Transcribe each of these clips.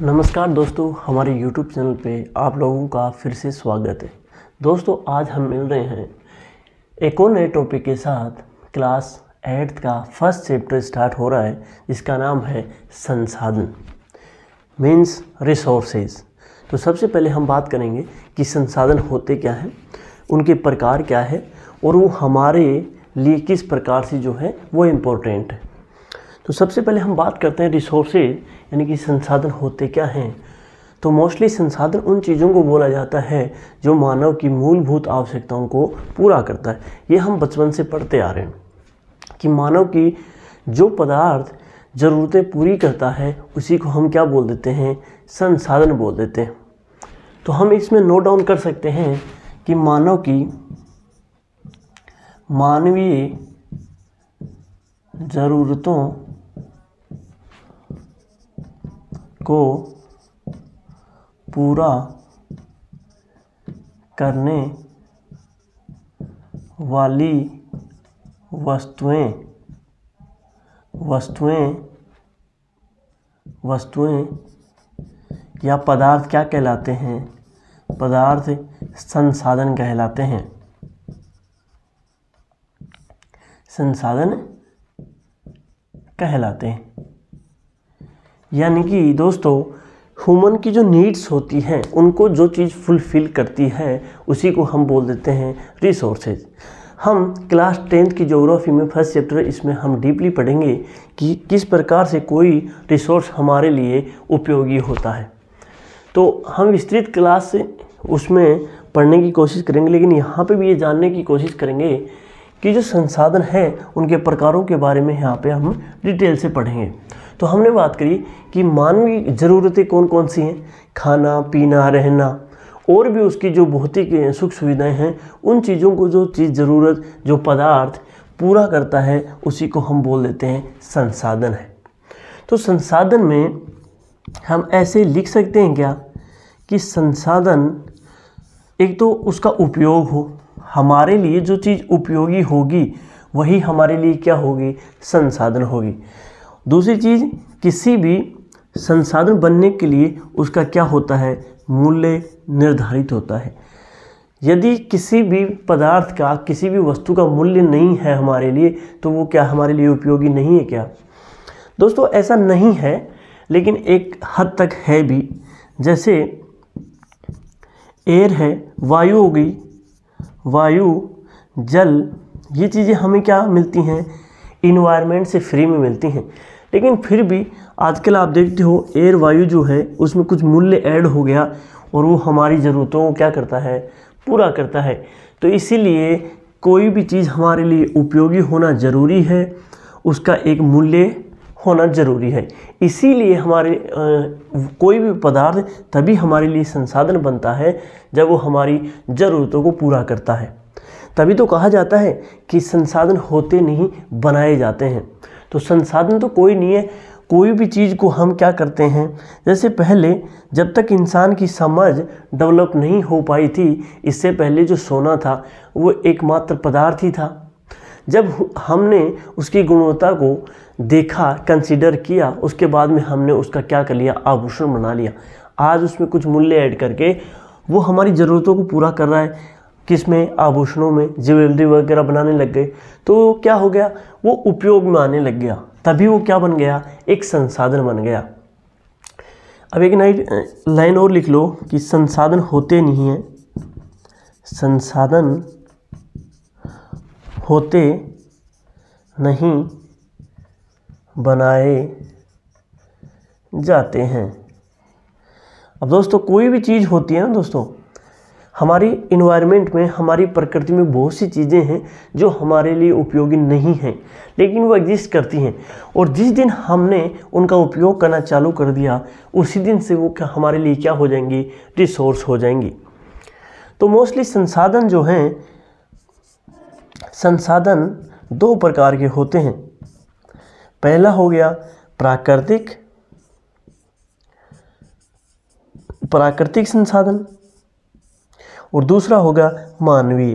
नमस्कार दोस्तों हमारे YouTube चैनल पे आप लोगों का फिर से स्वागत है दोस्तों आज हम मिल रहे हैं एक और नए टॉपिक के साथ क्लास एट्थ का फर्स्ट चैप्टर स्टार्ट हो रहा है जिसका नाम है संसाधन मीन्स रिसोर्सेज तो सबसे पहले हम बात करेंगे कि संसाधन होते क्या हैं उनके प्रकार क्या है और वो हमारे लिए किस प्रकार से जो है वो इम्पोर्टेंट है तो सबसे पहले हम बात करते हैं रिसोर्सेज यानी कि संसाधन होते क्या हैं तो मोस्टली संसाधन उन चीज़ों को बोला जाता है जो मानव की मूलभूत आवश्यकताओं को पूरा करता है ये हम बचपन से पढ़ते आ रहे हैं कि मानव की जो पदार्थ ज़रूरतें पूरी करता है उसी को हम क्या बोल देते हैं संसाधन बोल देते हैं तो हम इसमें नोट डाउन कर सकते हैं कि मानव की मानवीय ज़रूरतों को पूरा करने वाली वस्तुएं वस्तुएं वस्तुएं या पदार्थ क्या कहलाते हैं पदार्थ संसाधन कहलाते हैं संसाधन कहलाते हैं यानी कि दोस्तों ह्यूमन की जो नीड्स होती हैं उनको जो चीज़ फुलफ़िल करती है उसी को हम बोल देते हैं रिसोर्सेज हम क्लास टेंथ की जोग्राफी में फर्स्ट चैप्टर इसमें हम डीपली पढ़ेंगे कि किस प्रकार से कोई रिसोर्स हमारे लिए उपयोगी होता है तो हम विस्तृत क्लास से उसमें पढ़ने की कोशिश करेंगे लेकिन यहाँ पे भी ये जानने की कोशिश करेंगे कि जो संसाधन हैं उनके प्रकारों के बारे में यहाँ पे हम डिटेल से पढ़ेंगे तो हमने बात करी कि मानवीय ज़रूरतें कौन कौन सी हैं खाना पीना रहना और भी उसकी जो भौतिक सुख सुविधाएं हैं उन चीज़ों को जो चीज़ ज़रूरत जो पदार्थ पूरा करता है उसी को हम बोल देते हैं संसाधन है तो संसाधन में हम ऐसे लिख सकते हैं क्या कि संसाधन एक तो उसका उपयोग हो हमारे लिए जो चीज़ उपयोगी होगी वही हमारे लिए क्या होगी संसाधन होगी दूसरी चीज़ किसी भी संसाधन बनने के लिए उसका क्या होता है मूल्य निर्धारित होता है यदि किसी भी पदार्थ का किसी भी वस्तु का मूल्य नहीं है हमारे लिए तो वो क्या हमारे लिए उपयोगी नहीं है क्या दोस्तों ऐसा नहीं है लेकिन एक हद तक है भी जैसे एयर है वायु होगी वायु जल ये चीज़ें हमें क्या मिलती हैं इन्वायरमेंट से फ्री में मिलती हैं लेकिन फिर भी आजकल आप देखते हो एयर वायु जो है उसमें कुछ मूल्य ऐड हो गया और वो हमारी ज़रूरतों को क्या करता है पूरा करता है तो इसीलिए कोई भी चीज़ हमारे लिए उपयोगी होना ज़रूरी है उसका एक मूल्य होना ज़रूरी है इसीलिए हमारे आ, कोई भी पदार्थ तभी हमारे लिए संसाधन बनता है जब वो हमारी ज़रूरतों को पूरा करता है तभी तो कहा जाता है कि संसाधन होते नहीं बनाए जाते हैं तो संसाधन तो कोई नहीं है कोई भी चीज़ को हम क्या करते हैं जैसे पहले जब तक इंसान की समझ डेवलप नहीं हो पाई थी इससे पहले जो सोना था वो एकमात्र पदार्थ ही था जब हमने उसकी गुणवत्ता को देखा कंसिडर किया उसके बाद में हमने उसका क्या कर लिया आभूषण बना लिया आज उसमें कुछ मूल्य ऐड करके वो हमारी ज़रूरतों को पूरा कर रहा है किस में आभूषणों में ज्वेलरी वगैरह बनाने लग गए तो क्या हो गया वो उपयोग में आने लग गया तभी वो क्या बन गया एक संसाधन बन गया अब एक नई लाइन और लिख लो कि संसाधन होते नहीं हैं संसाधन होते नहीं बनाए जाते हैं अब दोस्तों कोई भी चीज़ होती है ना दोस्तों हमारी इन्वायरमेंट में हमारी प्रकृति में बहुत सी चीज़ें हैं जो हमारे लिए उपयोगी नहीं हैं लेकिन वो एग्जिस्ट करती हैं और जिस दिन हमने उनका उपयोग करना चालू कर दिया उसी दिन से वो क्या हमारे लिए क्या हो जाएंगी रिसोर्स हो जाएंगी तो मोस्टली संसाधन जो हैं संसाधन दो प्रकार के होते हैं पहला हो गया प्राकृतिक प्राकृतिक संसाधन और दूसरा होगा मानवीय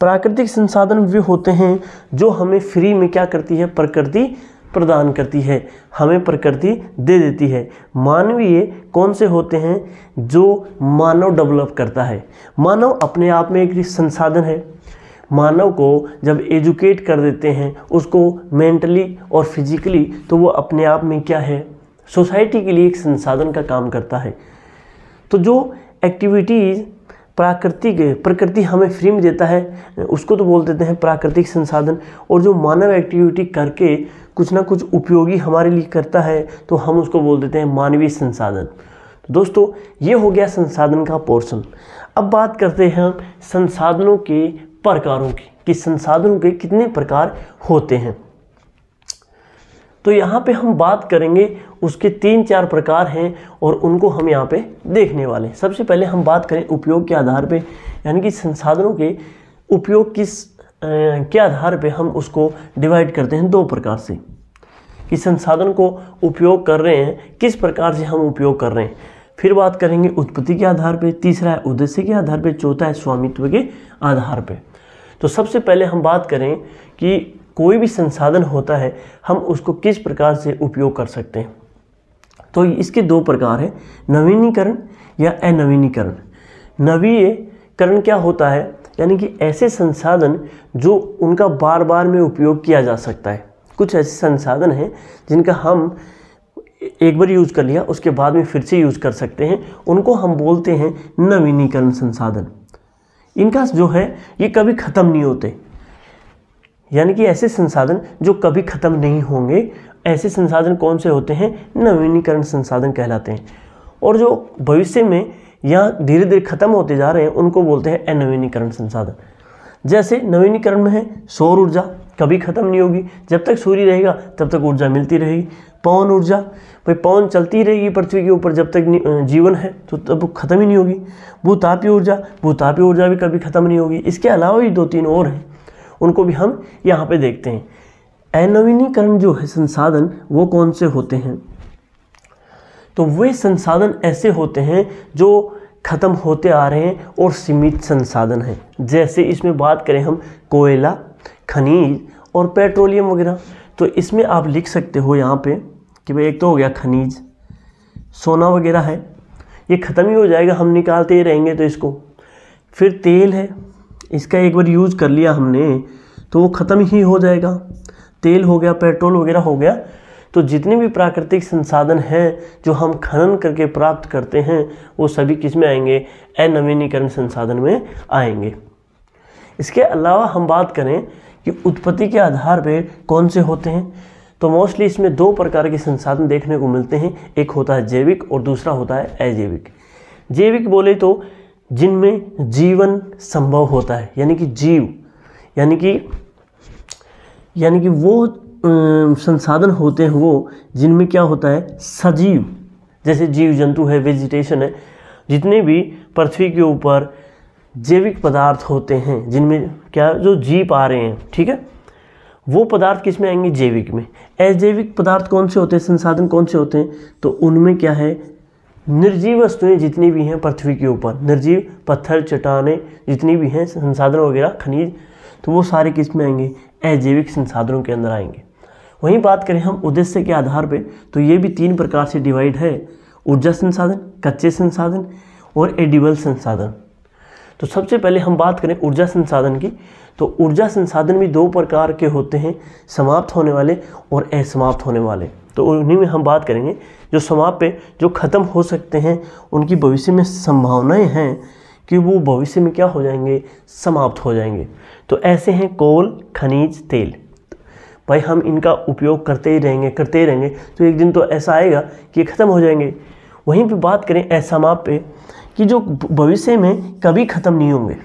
प्राकृतिक संसाधन वे होते हैं जो हमें फ्री में क्या करती है प्रकृति प्रदान करती है हमें प्रकृति दे देती है मानवीय कौन से होते हैं जो मानव डेवलप करता है मानव अपने आप में एक संसाधन है मानव को जब एजुकेट कर देते हैं उसको मेंटली और फिजिकली तो वो अपने आप में क्या है सोसाइटी के लिए एक संसाधन का काम करता है तो जो एक्टिविटीज़ प्राकृतिक प्रकृति हमें फ्री में देता है उसको तो बोल देते हैं प्राकृतिक संसाधन और जो मानव एक्टिविटी करके कुछ ना कुछ उपयोगी हमारे लिए करता है तो हम उसको बोल देते हैं मानवीय संसाधन तो दोस्तों ये हो गया संसाधन का पोर्शन अब बात करते हैं संसाधनों के प्रकारों की कि संसाधनों के कितने प्रकार होते हैं तो यहाँ पे हम बात करेंगे उसके तीन चार प्रकार हैं और उनको हम यहाँ पे देखने वाले हैं सबसे पहले हम बात करें उपयोग के आधार पे यानी कि संसाधनों के उपयोग किस के आधार पे हम उसको डिवाइड करते हैं दो प्रकार से कि संसाधन को उपयोग कर रहे हैं किस प्रकार से हम उपयोग कर रहे हैं फिर बात करेंगे उत्पत्ति के आधार पर तीसरा है उद्देश्य के आधार पर चौथा है स्वामित्व के आधार पर तो सबसे पहले हम बात करें कि कोई भी संसाधन होता है हम उसको किस प्रकार से उपयोग कर सकते हैं तो इसके दो प्रकार हैं नवीनीकरण या अनवीनीकरण नवीनीकरण क्या होता है यानी कि ऐसे संसाधन जो उनका बार बार में उपयोग किया जा सकता है कुछ ऐसे संसाधन हैं जिनका हम एक बार यूज़ कर लिया उसके बाद में फिर से यूज़ कर सकते हैं उनको हम बोलते हैं नवीनीकरण संसाधन इनका जो है ये कभी ख़त्म नहीं होते यानी कि ऐसे संसाधन जो कभी ख़त्म नहीं होंगे ऐसे संसाधन कौन से होते हैं नवीनीकरण संसाधन कहलाते हैं और जो भविष्य में या धीरे धीरे ख़त्म होते जा रहे हैं उनको बोलते हैं अनवीनीकरण संसाधन जैसे नवीनीकरण में है सौर ऊर्जा कभी ख़त्म नहीं होगी जब तक सूर्य रहेगा तब तक ऊर्जा मिलती रहेगी पवन ऊर्जा भाई पवन चलती रहेगी पृथ्वी के ऊपर जब तक जीवन है तो तब ख़त्म ही नहीं होगी भूतापी ऊर्जा भूतापी ऊर्जा भी कभी ख़त्म नहीं होगी इसके अलावा भी दो तीन और हैं उनको भी हम यहाँ पे देखते हैं अनवीनीकरण जो है संसाधन वो कौन से होते हैं तो वे संसाधन ऐसे होते हैं जो ख़त्म होते आ रहे हैं और सीमित संसाधन हैं जैसे इसमें बात करें हम कोयला खनिज और पेट्रोलियम वगैरह तो इसमें आप लिख सकते हो यहाँ पे कि भाई एक तो हो गया खनिज सोना वगैरह है ये ख़त्म ही हो जाएगा हम निकालते ही रहेंगे तो इसको फिर तेल है इसका एक बार यूज़ कर लिया हमने तो वो ख़त्म ही हो जाएगा तेल हो गया पेट्रोल वगैरह हो गया तो जितने भी प्राकृतिक संसाधन हैं जो हम खनन करके प्राप्त करते हैं वो सभी किस में आएंगे अनवीनीकरण संसाधन में आएंगे इसके अलावा हम बात करें कि उत्पत्ति के आधार पर कौन से होते हैं तो मोस्टली इसमें दो प्रकार के संसाधन देखने को मिलते हैं एक होता है जैविक और दूसरा होता है अजैविक जैविक बोले तो जिनमें जीवन संभव होता है यानी कि जीव यानी कि यानी कि वो संसाधन होते हैं वो जिनमें क्या होता है सजीव जैसे जीव जंतु है वेजिटेशन है जितने भी पृथ्वी के ऊपर जैविक पदार्थ होते हैं जिनमें क्या जो जी आ रहे हैं ठीक है वो पदार्थ किस में आएंगे जैविक में अजैविक पदार्थ कौन से होते हैं संसाधन कौन से होते हैं तो उनमें क्या है निर्जीव वस्तुएं जितनी भी हैं पृथ्वी के ऊपर निर्जीव पत्थर चट्टाने जितनी भी हैं संसाधन वगैरह खनिज तो वो सारे किस में आएंगे अजैविक संसाधनों के अंदर आएंगे वहीं बात करें हम उद्देश्य के आधार पे तो ये भी तीन प्रकार से डिवाइड है ऊर्जा संसाधन कच्चे संसाधन और एडिबल संसाधन तो सबसे पहले हम बात करें ऊर्जा संसाधन की तो ऊर्जा संसाधन भी दो प्रकार के होते हैं समाप्त होने वाले और असमाप्त होने वाले तो उन्हीं में हम बात करेंगे जो पे जो ख़त्म हो सकते हैं उनकी भविष्य में संभावनाएं हैं कि वो भविष्य में क्या हो जाएंगे समाप्त हो जाएंगे तो ऐसे हैं कोल खनिज तेल भाई हम इनका उपयोग करते ही रहेंगे करते ही रहेंगे तो एक दिन तो ऐसा आएगा कि ख़त्म हो जाएंगे वहीं पर बात करें माप पे कि जो भविष्य में कभी ख़त्म नहीं होंगे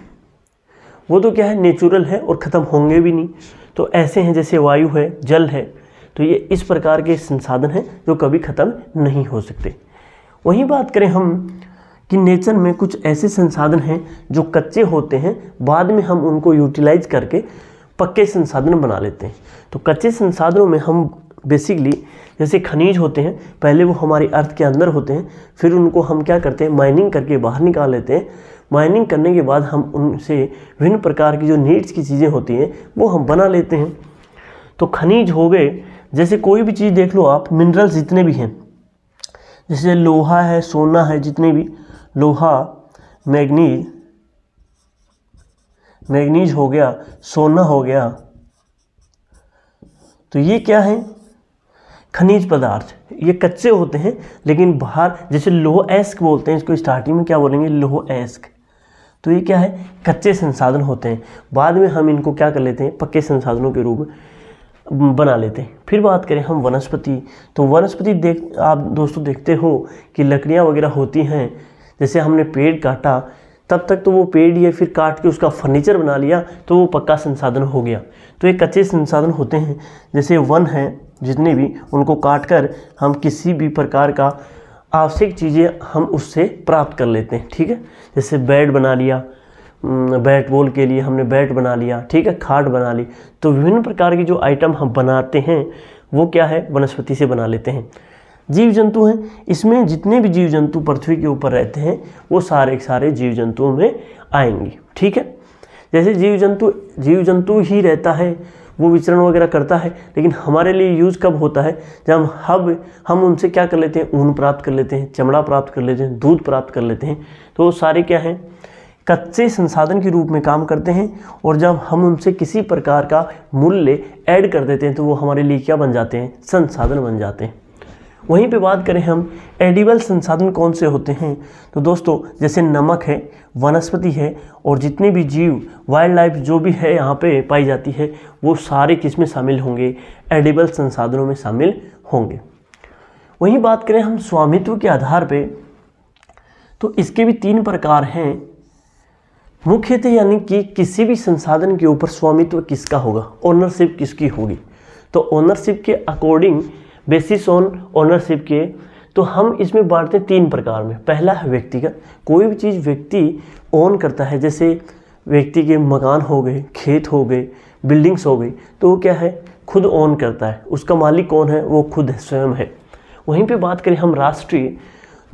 वो तो क्या है नेचुरल है और ख़त्म होंगे भी नहीं तो ऐसे हैं जैसे वायु है जल है तो ये इस प्रकार के संसाधन हैं जो कभी ख़त्म नहीं हो सकते वहीं बात करें हम कि नेचर में कुछ ऐसे संसाधन हैं जो कच्चे होते हैं बाद में हम उनको यूटिलाइज करके पक्के संसाधन बना लेते हैं तो कच्चे संसाधनों में हम बेसिकली जैसे खनिज होते हैं पहले वो हमारी अर्थ के अंदर होते हैं फिर उनको हम क्या करते हैं माइनिंग करके बाहर निकाल लेते हैं माइनिंग करने के बाद हम उनसे विभिन्न प्रकार की जो नीड्स की चीज़ें होती हैं वो हम बना लेते हैं तो खनिज हो गए जैसे कोई भी चीज़ देख लो आप मिनरल्स जितने भी हैं जैसे लोहा है सोना है जितने भी लोहा मैग्नीज मैग्नीज हो गया सोना हो गया तो ये क्या है खनिज पदार्थ ये कच्चे होते हैं लेकिन बाहर जैसे लोह एस्क बोलते हैं इसको स्टार्टिंग में क्या बोलेंगे लोह एस्क तो ये क्या है कच्चे संसाधन होते हैं बाद में हम इनको क्या कर लेते हैं पक्के संसाधनों के रूप में बना लेते हैं फिर बात करें हम वनस्पति तो वनस्पति देख आप दोस्तों देखते हो कि लकड़ियाँ वगैरह होती हैं जैसे हमने पेड़ काटा तब तक तो वो पेड़ या फिर काट के उसका फर्नीचर बना लिया तो वो पक्का संसाधन हो गया तो ये कच्चे संसाधन होते हैं जैसे वन हैं जितने भी उनको काट कर हम किसी भी प्रकार का आवश्यक चीज़ें हम उससे प्राप्त कर लेते हैं ठीक है जैसे बेड बना लिया हम्म, बैट बॉल के लिए हमने बैट बना लिया ठीक है खाट बना ली तो विभिन्न प्रकार की जो आइटम हम बनाते हैं वो क्या है वनस्पति से बना लेते हैं जीव जंतु हैं इसमें जितने भी जीव जंतु पृथ्वी के ऊपर रहते हैं वो सारे के सारे जीव जंतुओं में आएंगे ठीक है जैसे जीव जंतु जीव जंतु ही रहता है वो विचरण वगैरह करता है लेकिन हमारे लिए यूज़ कब होता है जब हम हम उनसे क्या कर लेते हैं ऊन प्राप्त कर लेते हैं चमड़ा प्राप्त कर लेते हैं दूध प्राप्त कर लेते हैं तो वो सारे क्या हैं कच्चे संसाधन के रूप में काम करते हैं और जब हम उनसे किसी प्रकार का मूल्य ऐड कर देते हैं तो वो हमारे लिए क्या बन जाते हैं संसाधन बन जाते हैं वहीं पे बात करें हम एडिबल संसाधन कौन से होते हैं तो दोस्तों जैसे नमक है वनस्पति है और जितने भी जीव वाइल्ड लाइफ जो भी है यहाँ पे पाई जाती है वो सारे किस में शामिल होंगे एडिबल संसाधनों में शामिल होंगे वहीं बात करें हम स्वामित्व के आधार पे तो इसके भी तीन प्रकार हैं मुख्य यानी कि किसी भी संसाधन के ऊपर स्वामित्व किसका होगा ओनरशिप किसकी होगी तो ओनरशिप के अकॉर्डिंग बेसिस ऑन ओनरशिप के तो हम इसमें बांटते हैं तीन प्रकार में पहला है व्यक्तिगत कोई भी चीज़ व्यक्ति ओन करता है जैसे व्यक्ति के मकान हो गए खेत हो गए बिल्डिंग्स हो गई तो वो क्या है खुद ओन करता है उसका मालिक कौन है वो खुद है, स्वयं है वहीं पे बात करें हम राष्ट्रीय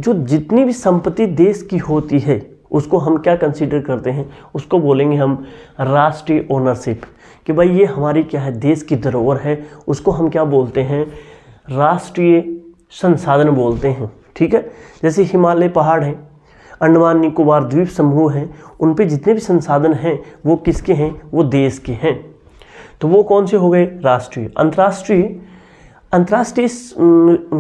जो जितनी भी संपत्ति देश की होती है उसको हम क्या कंसीडर करते हैं उसको बोलेंगे हम राष्ट्रीय ओनरशिप कि भाई ये हमारी क्या है देश की धरोहर है उसको हम क्या बोलते हैं राष्ट्रीय संसाधन बोलते हैं ठीक है जैसे हिमालय पहाड़ हैं अंडमान निकोबार द्वीप समूह हैं उन पे जितने भी संसाधन हैं वो किसके हैं वो देश के हैं तो वो कौन से हो गए राष्ट्रीय अंतर्राष्ट्रीय अंतर्राष्ट्रीय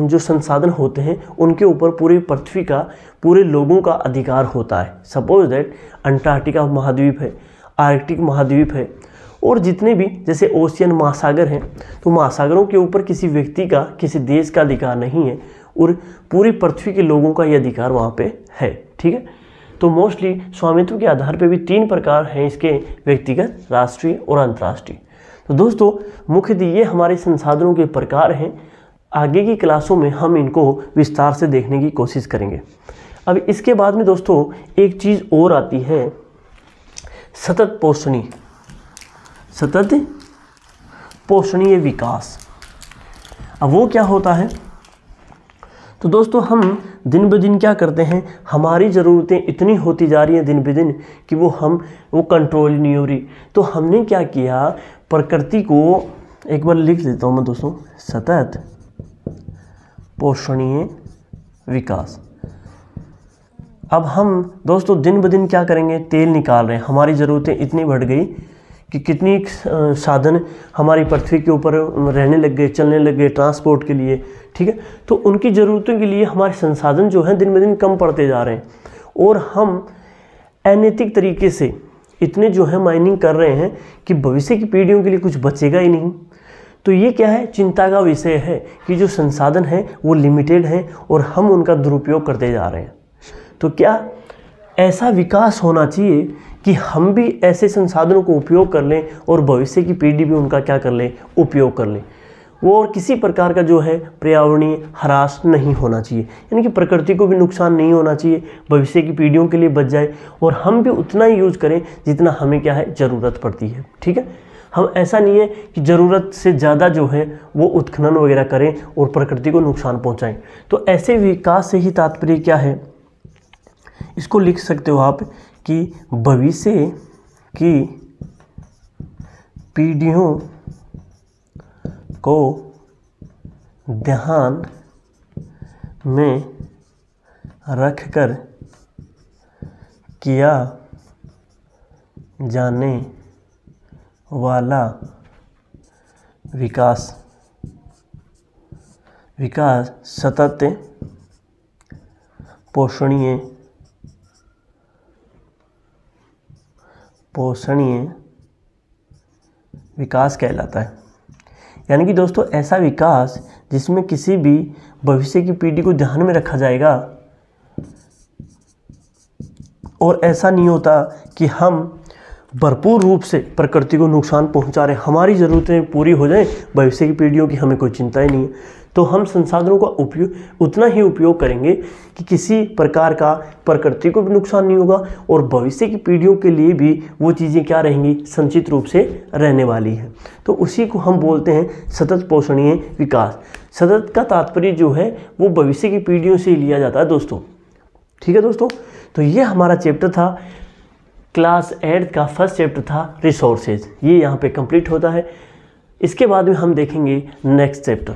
जो संसाधन होते हैं उनके ऊपर पूरी पृथ्वी का पूरे लोगों का अधिकार होता है सपोज दैट अंटार्कटिका महाद्वीप है आर्कटिक महाद्वीप है और जितने भी जैसे ओशियन महासागर हैं तो महासागरों के ऊपर किसी व्यक्ति का किसी देश का अधिकार नहीं है और पूरी पृथ्वी के लोगों का ये अधिकार वहाँ पे है ठीक है तो मोस्टली स्वामित्व के आधार पे भी तीन प्रकार हैं इसके व्यक्तिगत राष्ट्रीय और अंतर्राष्ट्रीय तो दोस्तों मुख्यतः तो ये हमारे संसाधनों के प्रकार हैं आगे की क्लासों में हम इनको विस्तार से देखने की कोशिश करेंगे अब इसके बाद में दोस्तों एक चीज़ और आती है सतत पोषणी सतत पोषणीय विकास अब वो क्या होता है तो दोस्तों हम दिन ब दिन क्या करते हैं हमारी ज़रूरतें इतनी होती जा रही हैं दिन ब दिन कि वो हम वो कंट्रोल नहीं हो रही तो हमने क्या किया प्रकृति को एक बार लिख देता हूँ मैं दोस्तों सतत पोषणीय विकास अब हम दोस्तों दिन ब दिन क्या करेंगे तेल निकाल रहे हैं हमारी ज़रूरतें इतनी बढ़ गई कि कितनी साधन हमारी पृथ्वी के ऊपर रहने लग गए चलने लग गए ट्रांसपोर्ट के लिए ठीक है तो उनकी ज़रूरतों के लिए हमारे संसाधन जो हैं दिन ब दिन कम पड़ते जा रहे हैं और हम अनैतिक तरीके से इतने जो है माइनिंग कर रहे हैं कि भविष्य की पीढ़ियों के लिए कुछ बचेगा ही नहीं तो ये क्या है चिंता का विषय है कि जो संसाधन हैं वो लिमिटेड हैं और हम उनका दुरुपयोग करते जा रहे हैं तो क्या ऐसा विकास होना चाहिए कि हम भी ऐसे संसाधनों को उपयोग कर लें और भविष्य की पीढ़ी भी उनका क्या कर लें उपयोग कर लें वो और किसी प्रकार का जो है पर्यावरणीय ह्रास नहीं होना चाहिए यानी कि प्रकृति को भी नुकसान नहीं होना चाहिए भविष्य की पीढ़ियों के लिए बच जाए और हम भी उतना ही यूज़ करें जितना हमें क्या है ज़रूरत पड़ती है ठीक है हम ऐसा नहीं है कि ज़रूरत से ज़्यादा जो है वो उत्खनन वगैरह करें और प्रकृति को नुकसान पहुँचाएँ तो ऐसे विकास से ही तात्पर्य क्या है इसको लिख सकते हो आप कि भविष्य की पीढ़ियों को ध्यान में रखकर किया जाने वाला विकास विकास सतत पोषणीय पोषणीय विकास कहलाता है यानी कि दोस्तों ऐसा विकास जिसमें किसी भी भविष्य की पीढ़ी को ध्यान में रखा जाएगा और ऐसा नहीं होता कि हम भरपूर रूप से प्रकृति को नुकसान पहुंचा रहे हमारी ज़रूरतें पूरी हो जाए भविष्य की पीढ़ियों की हमें कोई चिंता ही नहीं है तो हम संसाधनों का उपयोग उतना ही उपयोग करेंगे कि किसी प्रकार का प्रकृति को भी नुकसान नहीं होगा और भविष्य की पीढ़ियों के लिए भी वो चीज़ें क्या रहेंगी संचित रूप से रहने वाली है तो उसी को हम बोलते हैं सतत पोषणीय विकास सतत का तात्पर्य जो है वो भविष्य की पीढ़ियों से लिया जाता है दोस्तों ठीक है दोस्तों तो ये हमारा चैप्टर था क्लास एट्थ का फर्स्ट चैप्टर था रिसोर्सेज ये यहाँ पे कंप्लीट होता है इसके बाद में हम देखेंगे नेक्स्ट चैप्टर